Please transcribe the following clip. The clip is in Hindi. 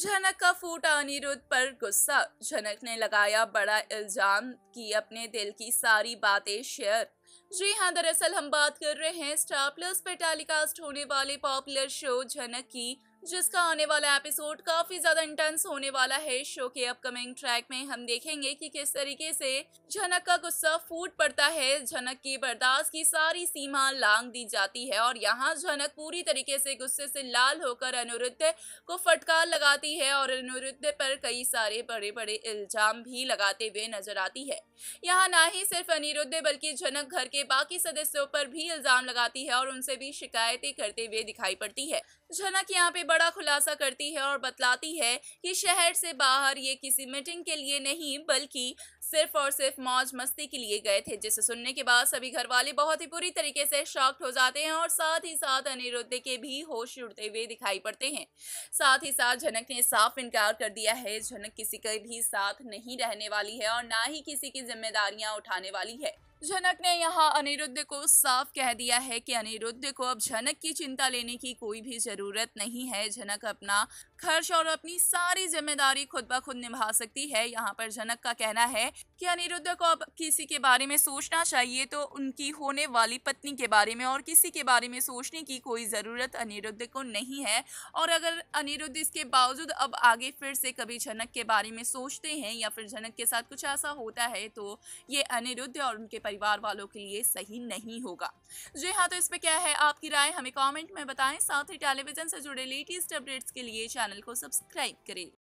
झनक का फूटा अनिरुद्ध पर गुस्सा झनक ने लगाया बड़ा इल्जाम की अपने दिल की सारी बातें शेयर जी हाँ दरअसल हम बात कर रहे हैं स्टार प्लस पर टेलीकास्ट होने वाले पॉपुलर शो झनक की जिसका आने वाला एपिसोड काफी ज्यादा इंटेंस होने वाला है शो के अपकमिंग ट्रैक में हम देखेंगे कि किस तरीके से झनक का गुस्सा फूट पड़ता है झनक की बर्दाश्त की सारी सीमा लांग दी जाती है और यहाँ झनक पूरी तरीके से गुस्से से लाल होकर अनिरुद्ध को फटकार लगाती है और अनिरुद्ध पर कई सारे बड़े बड़े इल्जाम भी लगाते हुए नजर आती है यहाँ ना ही सिर्फ अनिरुद्ध बल्कि झनक घर के बाकी सदस्यों पर भी इल्जाम लगाती है और उनसे भी शिकायतें करते हुए दिखाई पड़ती है झनक यहाँ पे बड़ा खुलासा करती है और बतलाती है कि शहर से बाहर ये किसी मीटिंग के लिए नहीं बल्कि सिर्फ और सिर्फ मौज मस्ती के लिए गए थे जिसे सुनने के बाद सभी घर वाले बहुत ही बुरी तरीके से शॉक्ट हो जाते हैं और साथ ही साथ अनिरुद्ध के भी होश उड़ते हुए दिखाई पड़ते हैं साथ ही साथ झनक ने साफ इनकार कर दिया है झनक किसी के भी साथ नहीं रहने वाली है और ना ही किसी की जिम्मेदारियां उठाने वाली है झनक ने यहाँ अनिरुद्ध को साफ कह दिया है कि अनिरुद्ध को अब झनक की चिंता लेने की कोई भी ज़रूरत नहीं है झनक अपना खर्च और अपनी सारी जिम्मेदारी खुद ब खुद निभा सकती है यहाँ पर झनक का कहना है कि अनिरुद्ध को अब किसी के बारे में सोचना चाहिए तो उनकी होने वाली पत्नी के बारे में और किसी के बारे में सोचने की कोई ज़रूरत अनिरुद्ध को नहीं है और अगर अनिरुद्ध इसके बावजूद अब आगे फिर से कभी झनक के बारे में सोचते हैं या फिर झनक के साथ कुछ ऐसा होता है तो ये अनिरुद्ध और उनके परिवार वालों के लिए सही नहीं होगा जी हाँ तो इस पे क्या है आपकी राय हमें कॉमेंट में बताएं साथ ही टेलीविजन से जुड़े लेटेस्ट अपडेट्स के लिए चैनल को सब्सक्राइब करें